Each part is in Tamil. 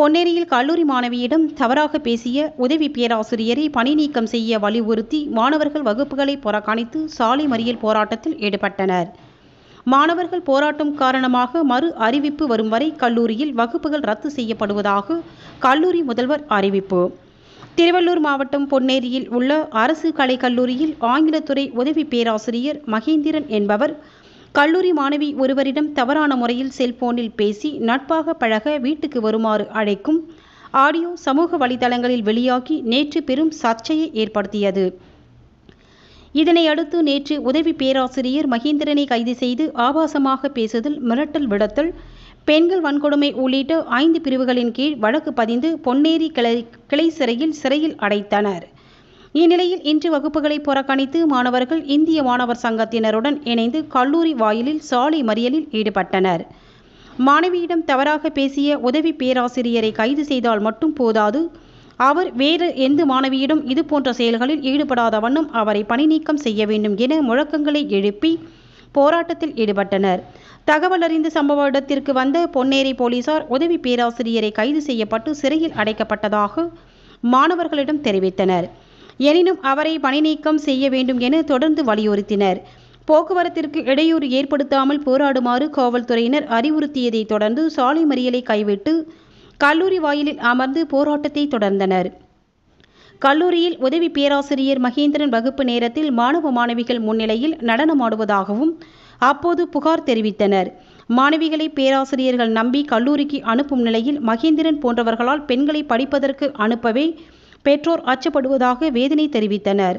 பொன்னேரியில் கல்லூரி மாணவியிடம் தவறாக பேசிய உதவி பேராசிரியரை பணி நீக்கம் செய்ய வலியுறுத்தி மாணவர்கள் வகுப்புகளை புறக்கணித்து சாலை மறியல் போராட்டத்தில் ஈடுபட்டனர் மாணவர்கள் போராட்டம் காரணமாக மறு அறிவிப்பு வரும் வரை கல்லூரியில் வகுப்புகள் ரத்து செய்யப்படுவதாக கல்லூரி முதல்வர் அறிவிப்பு திருவள்ளூர் மாவட்டம் பொன்னேரியில் உள்ள அரசு கலைக்கல்லூரியில் ஆங்கிலத்துறை உதவி பேராசிரியர் மகேந்திரன் என்பவர் கல்லூரி மாணவி ஒருவரிடம் தவறான முறையில் செல்போனில் பேசி நட்பாக பழக வீட்டுக்கு வருமாறு அழைக்கும் ஆடியோ சமூக வலைதளங்களில் வெளியாகி நேற்று பெரும் சர்ச்சையை ஏற்படுத்தியது இதனையடுத்து நேற்று உதவி பேராசிரியர் மகேந்திரனை கைது செய்து ஆபாசமாக பேசுதல் மிரட்டல் விடத்தல் பெண்கள் வன்கொடுமை உள்ளிட்ட ஐந்து பிரிவுகளின் கீழ் வழக்கு பதிந்து பொன்னேரி கிளை கிளை சிறையில் சிறையில் அடைத்தனர் இந்நிலையில் இன்று வகுப்புகளை புறக்கணித்து மாணவர்கள் இந்திய மாணவர் சங்கத்தினருடன் இணைந்து கல்லூரி வாயிலில் சாலை மறியலில் ஈடுபட்டனர் மாணவியிடம் தவறாக பேசிய உதவி பேராசிரியரை கைது செய்தால் மட்டும் போதாது அவர் வேறு எந்த மாணவியிடம் இதுபோன்ற செயல்களில் ஈடுபடாத வண்ணம் அவரை பணி நீக்கம் செய்ய வேண்டும் என முழக்கங்களை எழுப்பி போராட்டத்தில் ஈடுபட்டனர் தகவல் அறிந்த சம்பவ இடத்திற்கு வந்த பொன்னேரி போலீசார் உதவி பேராசிரியரை கைது செய்யப்பட்டு சிறையில் அடைக்கப்பட்டதாக மாணவர்களிடம் தெரிவித்தனர் எனினும் அவரை பணிநீக்கம் செய்ய வேண்டும் என தொடர்ந்து வலியுறுத்தினர் போக்குவரத்திற்கு இடையூறு ஏற்படுத்தாமல் போராடுமாறு காவல்துறையினர் அறிவுறுத்தியதை தொடர்ந்து சாலை மறியலை கைவிட்டு கல்லூரி வாயிலில் அமர்ந்து போராட்டத்தை தொடர்ந்தனர் கல்லூரியில் உதவி பேராசிரியர் மகேந்திரன் வகுப்பு நேரத்தில் மாணவ மாணவிகள் முன்னிலையில் நடனமாடுவதாகவும் அப்போது புகார் தெரிவித்தனர் மாணவிகளை பேராசிரியர்கள் நம்பி கல்லூரிக்கு அனுப்பும் நிலையில் மகேந்திரன் போன்றவர்களால் பெண்களை படிப்பதற்கு அனுப்பவே பெற்றோர் அச்சப்படுவதாக வேதனை தெரிவித்தனர்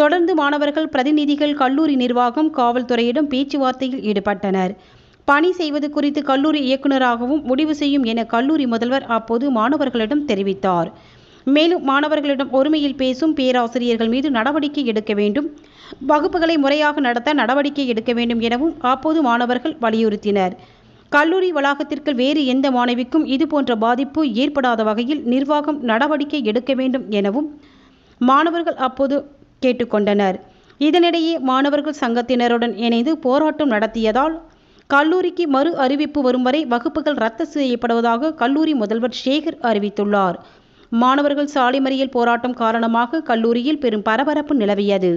தொடர்ந்து மாணவர்கள் பிரதிநிதிகள் கல்லூரி நிர்வாகம் காவல்துறையிடம் பேச்சுவார்த்தையில் ஈடுபட்டனர் பணி செய்வது குறித்து கல்லூரி இயக்குநராகவும் முடிவு செய்யும் என கல்லூரி முதல்வர் அப்போது மாணவர்களிடம் தெரிவித்தார் மேலும் மாணவர்களிடம் ஒருமையில் பேசும் பேராசிரியர்கள் மீது நடவடிக்கை எடுக்க வேண்டும் வகுப்புகளை முறையாக நடத்த நடவடிக்கை எடுக்க வேண்டும் எனவும் அப்போது மாணவர்கள் வலியுறுத்தினர் கல்லூரி வளாகத்திற்கு வேறு எந்த மாணவிக்கும் இதுபோன்ற பாதிப்பு ஏற்படாத வகையில் நிர்வாகம் நடவடிக்கை எடுக்க வேண்டும் எனவும் மாணவர்கள் அப்போது கேட்டுக்கொண்டனர் இதனிடையே மாணவர்கள் சங்கத்தினருடன் இணைந்து போராட்டம் நடத்தியதால் கல்லூரிக்கு மறு அறிவிப்பு வரும் வரை வகுப்புகள் ரத்து செய்யப்படுவதாக கல்லூரி முதல்வர் சேகர் அறிவித்துள்ளார் மாணவர்கள் சாலை மறியல் போராட்டம் காரணமாக கல்லூரியில் பெரும் பரபரப்பு நிலவியது